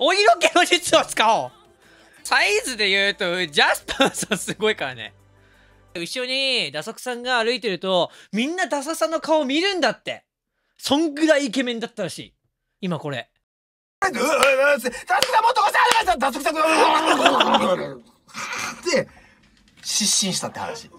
お色気の術を使おうサイズで言うと、ジャスパーさんすごいからね。後ろにダサクさんが歩いてると、みんなダサさんの顔見るんだって。そんぐらいイケメンだったらしい。今これ。ダサクさんもっとこさダサクさんで、失神したって話。よ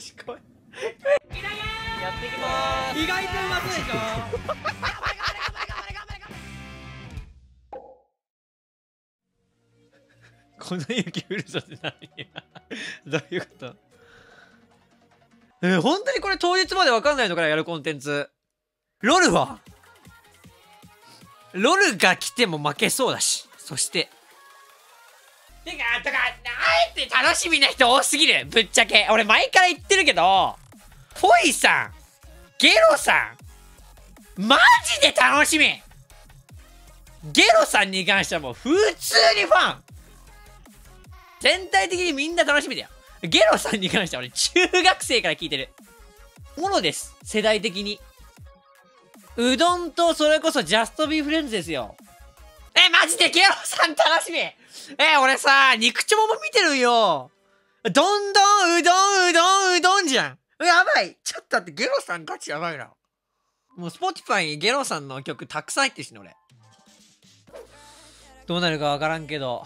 し来い。やっていきます。意外とうまそうでしょ粉雪降るぞって何 どういうことえ本当にこれ当日までわかんないのかなやるコンテンツ。ロルはロルが来ても負けそうだし。そして。てか、とか、あえて楽しみな人多すぎるぶっちゃけ。俺前から言ってるけど、ポイさん、ゲロさん、マジで楽しみゲロさんに関してはもう普通にファン全体的にみんな楽しみだよ。ゲロさんに関しては俺、中学生から聞いてる。ものです。世代的に。うどんと、それこそジャストビーフレンズですよ。え、マジでゲロさん楽しみえ、俺さ、肉ちょもも見てるよ。どんどん、うどん、うどん、うどんじゃん。やばい。ちょっと待って、ゲロさんガチやばいな。もう、スポティファイにゲロさんの曲たくさん入ってるしね、俺。どうなるかわからんけど。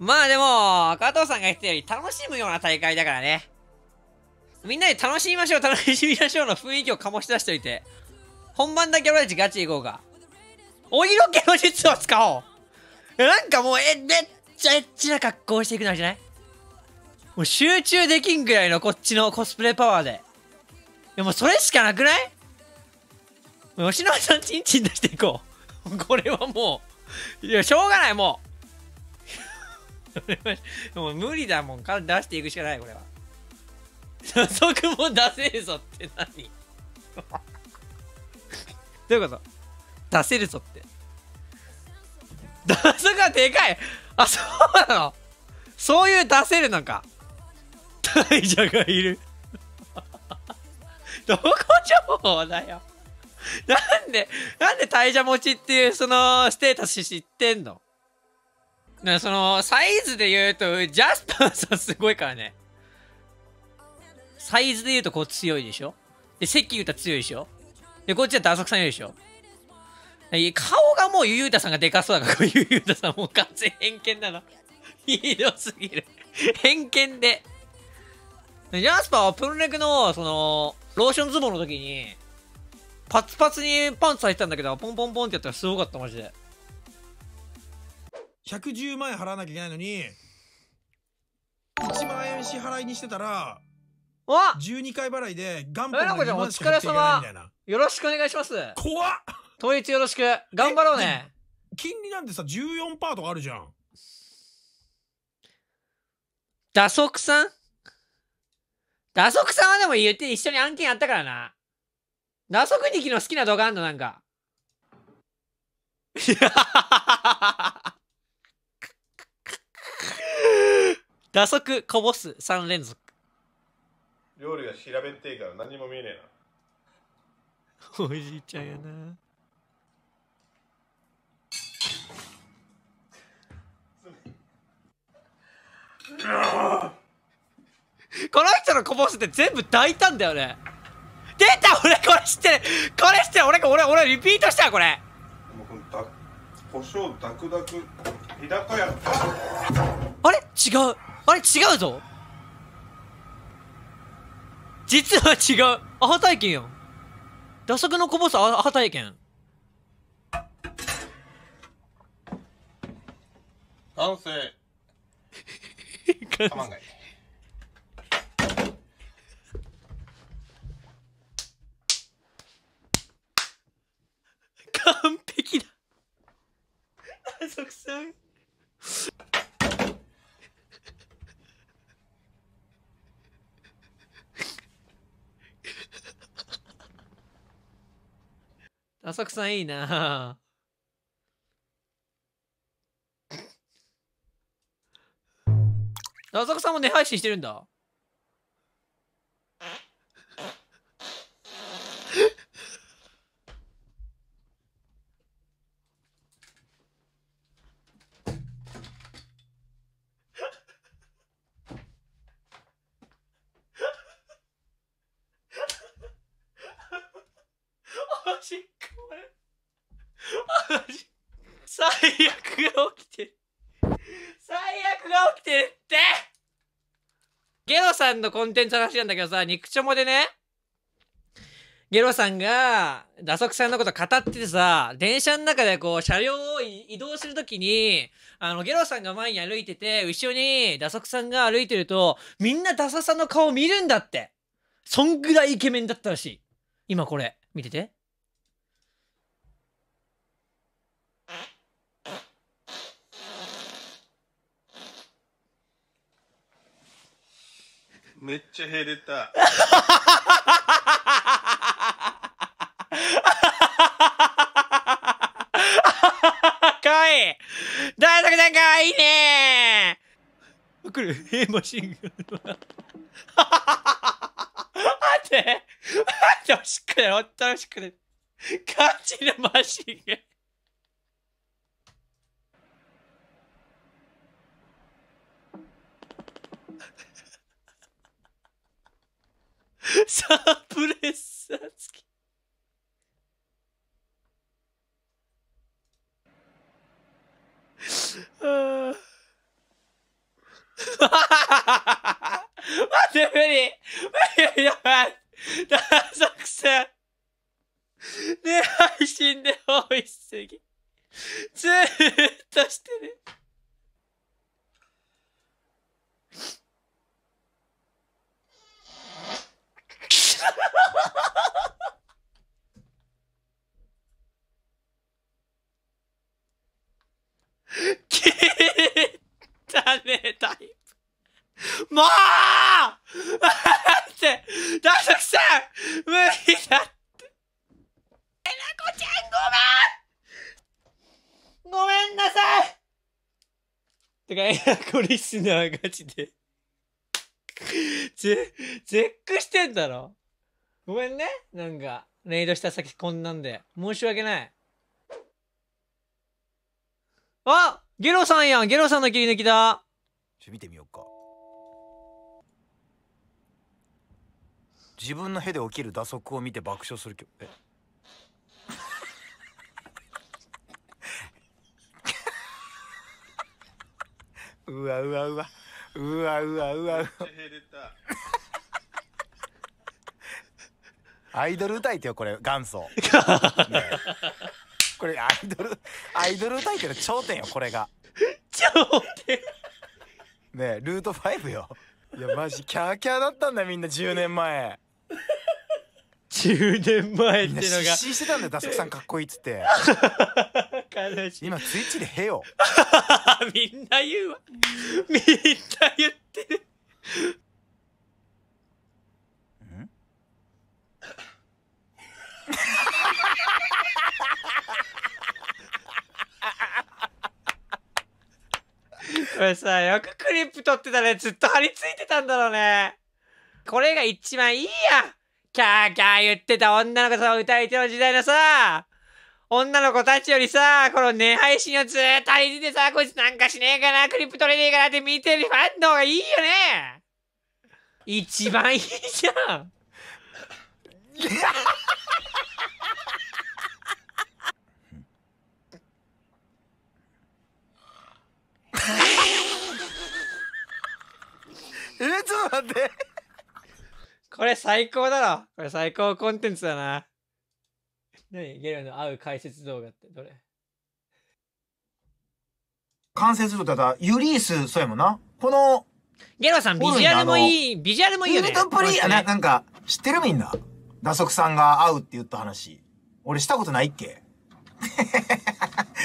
まあでも、加藤さんが言ったより楽しむような大会だからね。みんなで楽しみましょう、楽しみましょうの雰囲気を醸し出しといて。本番だけ俺たちガチ行こうか。鬼色気の術を使おうなんかもう、え、めっちゃエッチな格好していくのじゃないもう集中できんぐらいのこっちのコスプレパワーで。いやもうそれしかなくない吉野さんちんちん出していこう。これはもう、いや、しょうがない、もう。もう無理だもん。から出していくしかない、これは。早足も出せるぞって何 どういうこと出せるぞって。打足がでかいあ、そうなのそういう出せるのか。大蛇がいる どこ情報だよ。なんで、なんで大蛇持ちっていうそのステータス知ってんのその、サイズで言うと、ジャスパーさんすごいからね。サイズで言うとこう強いでしょで、関ゆうた強いでしょで、こっちはダサクさんよいでしょ顔がもうゆゆうたさんがでかそうだから、ゆゆうたさんもう完全偏見なの。ひどすぎる偏見で。ジャスパーはプロレクの、その、ローションズボンの時に、パツパツにパンツ履いてたんだけど、ポンポンポンってやったらすごかった、マジで。110万円払わなきゃいけないのに、1万円支払いにしてたら、わ12回払いで頑張ろうね。お疲れっよろしくお願いします。怖っ統一よろしく。頑張ろうね。金利なんてさ、14%とかあるじゃん。打足さん打足さんはでも言って一緒に案件やったからな。打足期の好きな動画あんのなんか。打足こぼす3連続料理が調べていから何も見えねえなおじいちゃんやなこの人のこぼすって全部大胆だよね出た俺これ知ってるこれ知ってる俺俺俺リピートしたこれこダクダク日高屋あれ違うあれ違うぞ実は違うアハ体験やん打足のこぼすアハ体験完成完璧だあそくさん浅草さんいいな 浅草さんもね配信してるんだ最悪が起きてる最悪が起きてるってゲロさんのコンテンツ話なんだけどさ肉ちょもでねゲロさんが、打足さんのこと語っててさ、電車の中でこう、車両を移動するときに、あの、ゲロさんが前に歩いてて、後ろに打足さんが歩いてると、みんな打足さんの顔見るんだって。そんぐらいイケメンだったらしい。今これ、見てて。めっちゃ減れたかわいい大作戦かわいいねー来るえマシンガン待って待って惜しくない惜しくないガチのマシンガンサープレッサー付き。ああ。待って、無理無理やばいダサくさね配信で多いすぎ。ずーっとしてる。汚ねえタイプ。もうって、大作さん無理だって。えなこちゃんごめんごめんなさいてか、えなこリスナーガチで。ぜ、絶句してんだろごめんね。なんか、レイドした先こんなんで。申し訳ない。あゲロさんやんゲロさんの切り抜きだちょ見てみようか自分のヘで起きる打足を見て爆笑するけどえうわうわうわうわうわうわアイドル歌いてよこれ元祖、ね これアイドルアイドル歌い手の頂点よこれが頂点ねえルート5よいやマジキャーキャーだったんだみんな10年前10年前ってのが失神してたんだよダスクさんかっこいいっつって悲しい今ツイッチで「へよ」みんな言うわみんな言ってるんこれさ、よくクリップ撮ってたね。ずっと張り付いてたんだろうね。これが一番いいやキャーキャー言ってた女の子さ、を歌い手の時代のさ、女の子たちよりさ、この寝配信をずーっと入れてさ、こいつなんかしねえかな、クリップ撮れねえかなって見てるファンの方がいいよね一番いいじゃん えちょっと待ってこれ最高だろこれ最高コンテンツだな。何ゲルの合う解説動画ってどれ完成するとただユリース、そうやもんな。この、ゲロさん、ビジュアルもいい、ビジュアルもいいよね。トプリー、ね、なんか、知ってるみんな。打足さんが会うって言った話。俺したことないっけ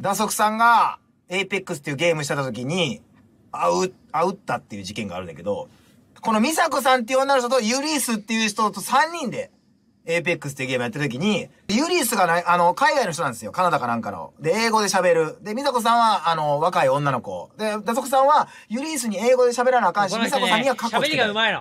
打足 さんが、エイペックスっていうゲームした時に、会う、会うったっていう事件があるんだけど、このミサコさんっていう女の人とユリースっていう人と3人で、エーペックスっていうゲームやってる時に、ユリースがな、あの、海外の人なんですよ。カナダかなんかの。で、英語で喋る。で、美佐子さんは、あの、若い女の子。で、ダソクさんは、ユリースに英語で喋らなあかんし、美佐子さんには過去喋りが上手い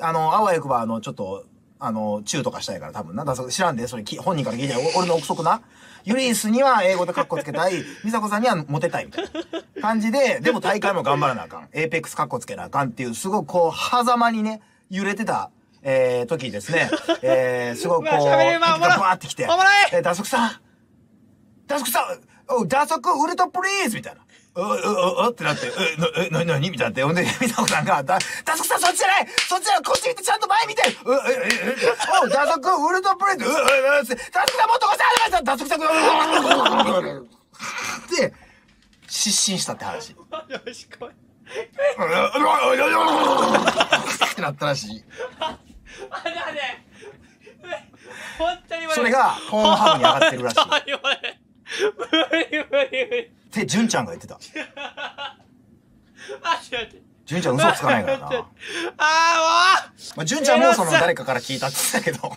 の。あの、あわよくば、あの、ちょっと、あの、チューとかしたいから多分な。だ知らんで、それ本人から聞いて、俺の憶測な。ユリースには英語でカッコつけたい、美佐子さんにはモテたいみたいな感じで、でも大会も頑張らなあかん。エーペックスカッコつけなあかんっていう、すごくこう、狭間にね、揺れてたえー、時ですね、えー、すごくこう、ま わバーってきて、おもろいえー、そくさん、打足さん、打足ウルトプリーズみたいな。う、う、う、うってなって、え、な、な、なにみたいなって。ほんで、みなこさんが、だ、だソクさんそっちじゃないそっちじゃないこっち見てちゃんと前見てう、え、え、え、お、う。ソう。ウルトプレう。ト、う、う、う、ダう。クさんもっとこっちありましたダソクさん、う、う、う、で、失神したって話。よしこい。ってなったらしい。あれう。れ本当にそれが、ホームハムに上がってるらしい。無理無理無理。って純ちゃんが言ってた。待って待って。純ちゃん嘘つかないからな。ああ、もうまあ、純ちゃんもその誰かから聞いたって言ってたけど。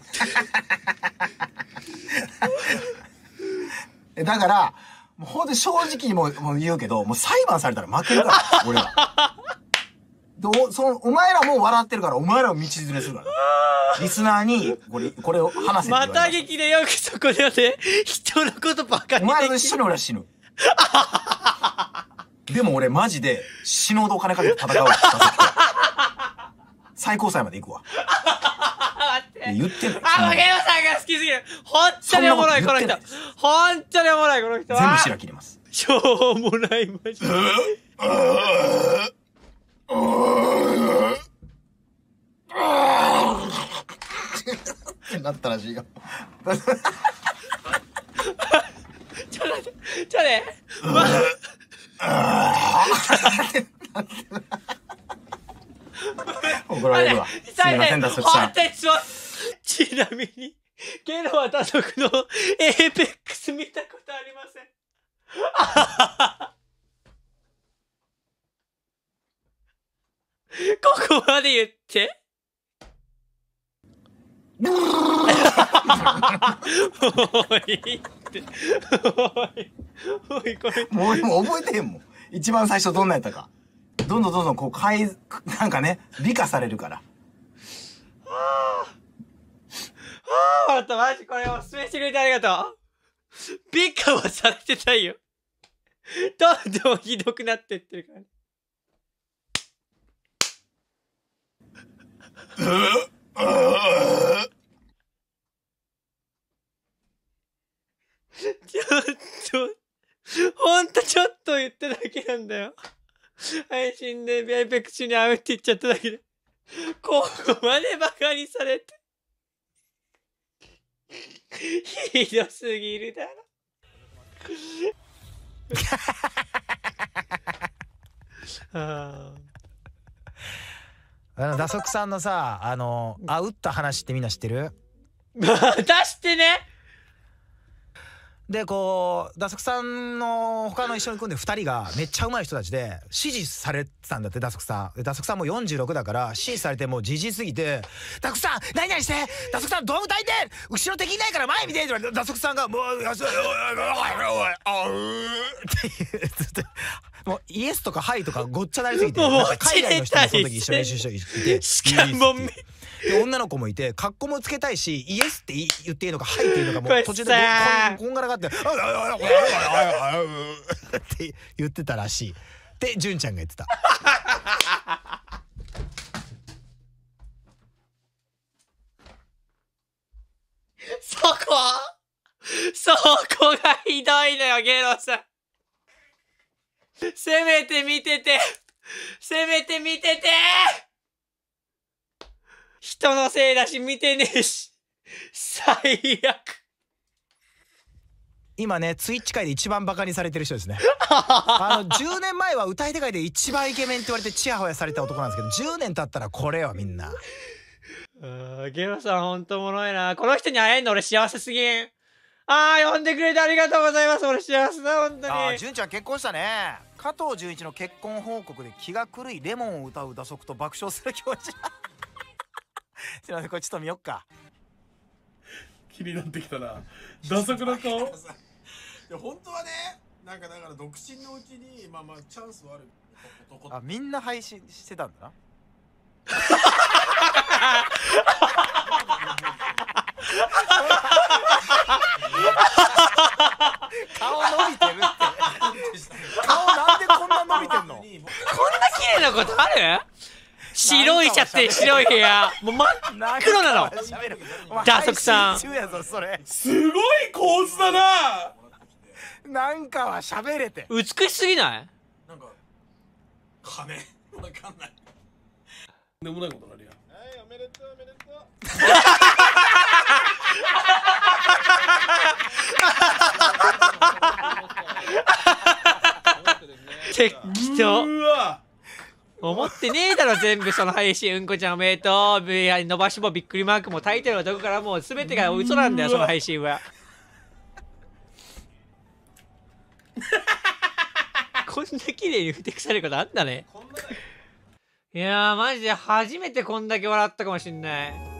だから、もうほんと正直にももう言うけど、もう裁判されたら負けるから、俺ら。でそのお前らも笑ってるから、お前らを道連れするから、リスナーに、これ、これを話せまた劇でよくそこでね、人のことばかり。お前と一緒に俺は死ぬ。でも俺マジで死ぬほどお金かけて戦うわ。最高裁まで行くわ。言ってる。あ、影山さんが好きすぎる。本当におもろい、この人。本当におもろい、この人。全部白切ります。しょうもない、マジで。なったらしいよ。ちょれ、待って、ちょっとね。まあ、怒られるわ。すいません、脱足さん。ちなみに、ゲロは他族のエーペックス見たことありません。ここまで言って。もうおいって。もういい、これ。もうでも覚えてへんもん。一番最初どんなやったか。どんどんどんどんこう、かい、なんかね、美化されるから。はあ。はあ、とマジこれおすすめしてくれてありがとう。美化はされてないよ。どんどんひどくなってってるから。ちょっと、ほんとちょっと言っただけなんだよ。配信でビアイペックに会うって言っちゃっただけで。ここまでバカにされて。ひどすぎるだろ。ああ。あの打足さんのさあのあ打った話ってみんな知ってる 出してねでこう打足さんの他の一緒に組んで2人がめっちゃうまい人たちで支持されてたんだって打足さん。で打足さんも46だから支持されてもうじじすぎて「打足さん何々して打足さんドームいて後ろ敵いないから前見て!」って言われて打足さんが「もうおいおいおいおいあいおい」ってもうイエスとか「はい」とかごっちゃなりすぎて海外の人もその時一緒に練習しいて。しかもで女の子もいて格好もつけたいしイエスって言っていいのかはいっていいのかもう途中でこんがらがって「ああああああああって言ってたらしい。で純ちゃんが言ってた。そこそこがひどいのよ、ゲロさん。せめて見ててせめて見てて人のせいだし、見てねえし。最悪。今ね、ツイッチ界で一番バカにされてる人ですね。あの、10年前は歌い手界で一番イケメンって言われてチヤホヤされた男なんですけど、10年経ったらこれよ、みんな。うん、ゲロさんほんともろいな。この人に会えんの俺幸せすぎん。ああ、呼んでくれてありがとうございます。俺幸せだ、本当に。ああ、純ちゃん結婚したね。加藤純一の結婚報告で気が狂いレモンを歌う打足と爆笑する気持ち。すいません、これちょっと見よっか。気になってきたな。打くの顔。いや、本当はね、なんかだから独身のうちに、まあまあチャンスはある。あ、みんな配信してたんだな。顔伸びてるって。顔なんでこんな伸びてんのこんな綺麗なことある白いシャツで白い部屋もう真っ黒なのダーソクさんすごい構図だななんかは喋れて美しすぎないなんか金わかんないでもないことあるやんはいおめでとうおめでとう適当 うわ思ってねえだろ、全部その配信。うんこちゃんおめでとう。v r 伸ばしもびっくりマークもタイトルはどこからもう全てが嘘なんだよ、その配信は。こんな綺麗にふてくされることあんだね。いやー、マジで初めてこんだけ笑ったかもしんない。